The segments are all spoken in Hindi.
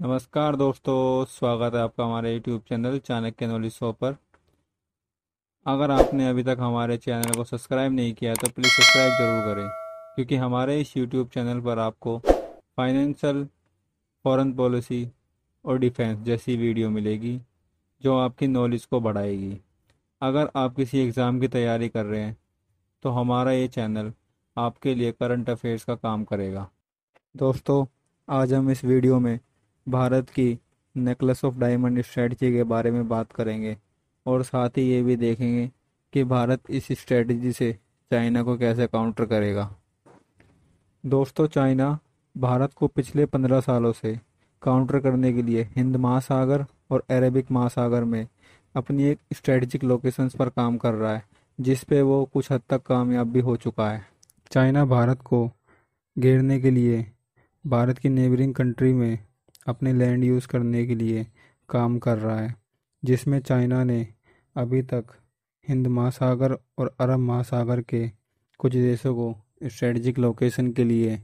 नमस्कार दोस्तों स्वागत है आपका हमारे YouTube channel Chanakya knowledge show पर अगर आपने अभी तक हमारे चैनल को सब्सक्राइब नहीं किया तो प्लीज़ सब्सक्राइब ज़रूर करें क्योंकि हमारे इस यूट्यूब चैनल पर आपको फाइनेंशियल फॉरेन पॉलिसी और डिफेंस जैसी वीडियो मिलेगी जो आपकी नॉलेज को बढ़ाएगी अगर आप किसी एग्ज़ाम की तैयारी कर रहे हैं तो हमारा ये चैनल आपके लिए करंट अफेयर्स का काम करेगा दोस्तों आज हम इस वीडियो में भारत की नेकलेस ऑफ डायमंड स्ट्रेटजी के बारे में बात करेंगे और साथ ही ये भी देखेंगे कि भारत इस स्ट्रेटजी से चाइना को कैसे काउंटर करेगा दोस्तों चाइना भारत को पिछले पंद्रह सालों से काउंटर करने के लिए हिंद महासागर और अरेबिक महासागर में अपनी एक स्ट्रेटजिक लोकेशंस पर काम कर रहा है जिस पे वो कुछ हद तक कामयाब भी हो चुका है चाइना भारत को घेरने के लिए भारत की नेबरिंग कंट्री में अपने लैंड यूज़ करने के लिए काम कर रहा है जिसमें चाइना ने अभी तक हिंद महासागर और अरब महासागर के कुछ देशों को स्ट्रेटजिक लोकेशन के लिए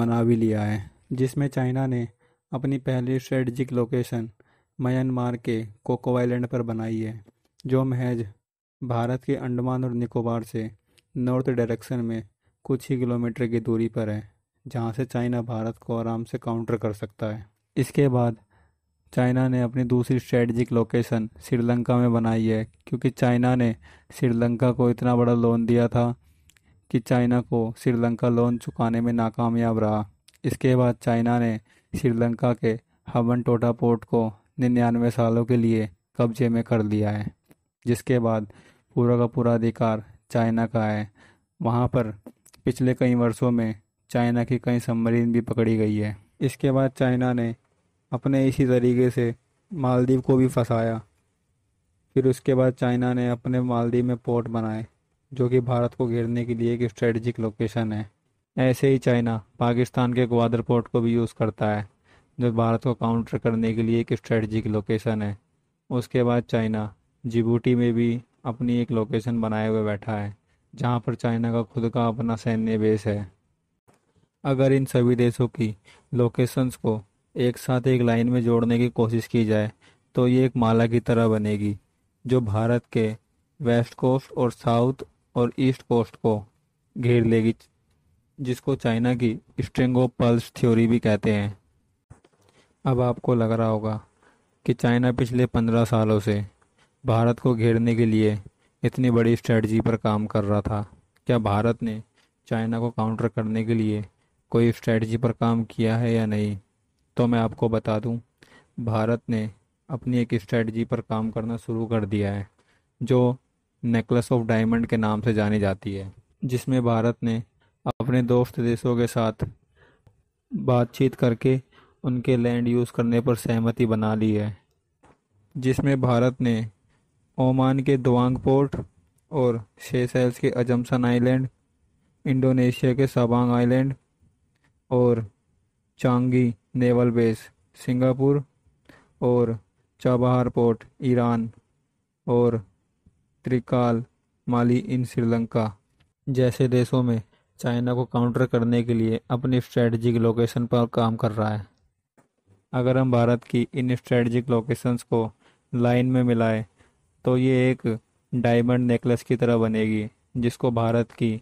मना भी लिया है जिसमें चाइना ने अपनी पहली स्ट्रेटजिक लोकेशन म्यांमार के कोको आइलैंड पर बनाई है जो महज भारत के अंडमान और निकोबार से नॉर्थ डायरेक्शन में कुछ ही किलोमीटर की दूरी पर है जहाँ से चाइना भारत को आराम से काउंटर कर सकता है इसके बाद चाइना ने अपनी दूसरी स्ट्रेटजिक लोकेशन श्रीलंका में बनाई है क्योंकि चाइना ने श्रीलंका को इतना बड़ा लोन दिया था कि चाइना को श्रीलंका लोन चुकाने में नाकामयाब रहा इसके बाद चाइना ने श्रीलंका के हवन टोटा पोर्ट को निन्यानवे सालों के लिए कब्जे में कर लिया है जिसके बाद पूरा का पूरा अधिकार चाइना का है वहाँ पर पिछले कई वर्षों में चाइना की कई सबमरीन भी पकड़ी गई है इसके बाद चाइना ने अपने इसी तरीके से मालदीव को भी फंसाया फिर उसके बाद चाइना ने अपने मालदीव में पोर्ट बनाए जो कि भारत को घेरने के लिए एक स्ट्रेटजिक लोकेशन है ऐसे ही चाइना पाकिस्तान के ग्वादर पोर्ट को भी यूज़ करता है जो भारत को काउंटर करने के लिए एक स्ट्रेटजिक लोकेशन है उसके बाद चाइना जिबूटी में भी अपनी एक लोकेशन बनाए हुए बैठा है जहाँ पर चाइना का खुद का अपना सैन्य बेस है अगर इन सभी देशों की लोकेशंस को एक साथ एक लाइन में जोड़ने की कोशिश की जाए तो ये एक माला की तरह बनेगी जो भारत के वेस्ट कोस्ट और साउथ और ईस्ट कोस्ट को घेर लेगी जिसको चाइना की स्ट्रिंग ऑफ पल्स थ्योरी भी कहते हैं अब आपको लग रहा होगा कि चाइना पिछले पंद्रह सालों से भारत को घेरने के लिए इतनी बड़ी स्ट्रेटजी पर काम कर रहा था क्या भारत ने चाइना को काउंटर करने के लिए कोई स्ट्रेटजी पर काम किया है या नहीं तो मैं आपको बता दूं भारत ने अपनी एक स्ट्रेटजी पर काम करना शुरू कर दिया है जो नेकलस ऑफ डायमंड के नाम से जानी जाती है जिसमें भारत ने अपने दोस्त देशों के साथ बातचीत करके उनके लैंड यूज़ करने पर सहमति बना ली है जिसमें भारत ने ओमान के दुआंग पोर्ट और शेसेल्स के अजमसन आइलैंड इंडोनेशिया के सबांग आइलैंड और चांगी नेवल बेस सिंगापुर और चाबहार पोर्ट ईरान और त्रिकाल माली इन श्रीलंका जैसे देशों में चाइना को काउंटर करने के लिए अपनी स्ट्रेटजिक लोकेशन पर काम कर रहा है अगर हम भारत की इन स्ट्रेटजिक लोकेशंस को लाइन में मिलाएं तो ये एक डायमंड नेकलेस की तरह बनेगी जिसको भारत की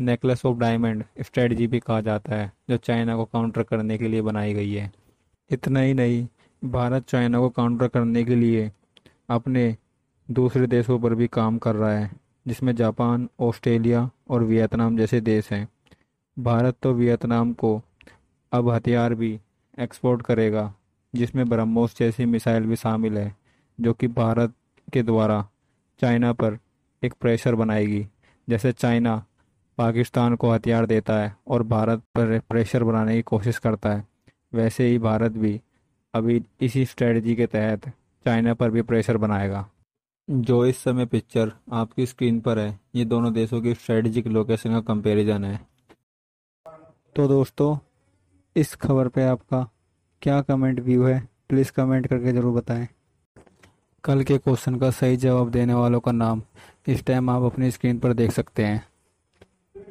नेकलेस ऑफ डायमंड स्ट्रेटजी भी कहा जाता है जो चाइना को काउंटर करने के लिए बनाई गई है इतना ही नहीं भारत चाइना को काउंटर करने के लिए अपने दूसरे देशों पर भी काम कर रहा है जिसमें जापान ऑस्ट्रेलिया और वियतनाम जैसे देश हैं भारत तो वियतनाम को अब हथियार भी एक्सपोर्ट करेगा जिसमें ब्रह्मोस जैसी मिसाइल भी शामिल है जो कि भारत के द्वारा चाइना पर एक प्रेशर बनाएगी जैसे चाइना पाकिस्तान को हथियार देता है और भारत पर प्रेशर बनाने की कोशिश करता है वैसे ही भारत भी अभी इसी स्ट्रेटजी के तहत चाइना पर भी प्रेशर बनाएगा जो इस समय पिक्चर आपकी स्क्रीन पर है ये दोनों देशों की स्ट्रेटजिक लोकेशन का कंपेरिजन है तो दोस्तों इस खबर पे आपका क्या कमेंट व्यू है प्लीज़ कमेंट करके ज़रूर बताएं कल के क्वेश्चन का सही जवाब देने वालों का नाम इस टाइम आप अपनी स्क्रीन पर देख सकते हैं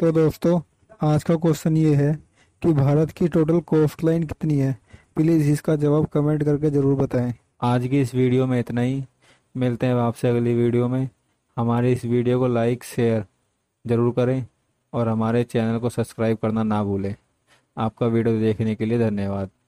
तो दोस्तों आज का क्वेश्चन ये है कि भारत की टोटल कोस्ट लाइन कितनी है प्लीज़ इसका जवाब कमेंट करके ज़रूर बताएं आज की इस वीडियो में इतना ही मिलते हैं आपसे अगली वीडियो में हमारे इस वीडियो को लाइक शेयर ज़रूर करें और हमारे चैनल को सब्सक्राइब करना ना भूलें आपका वीडियो देखने के लिए धन्यवाद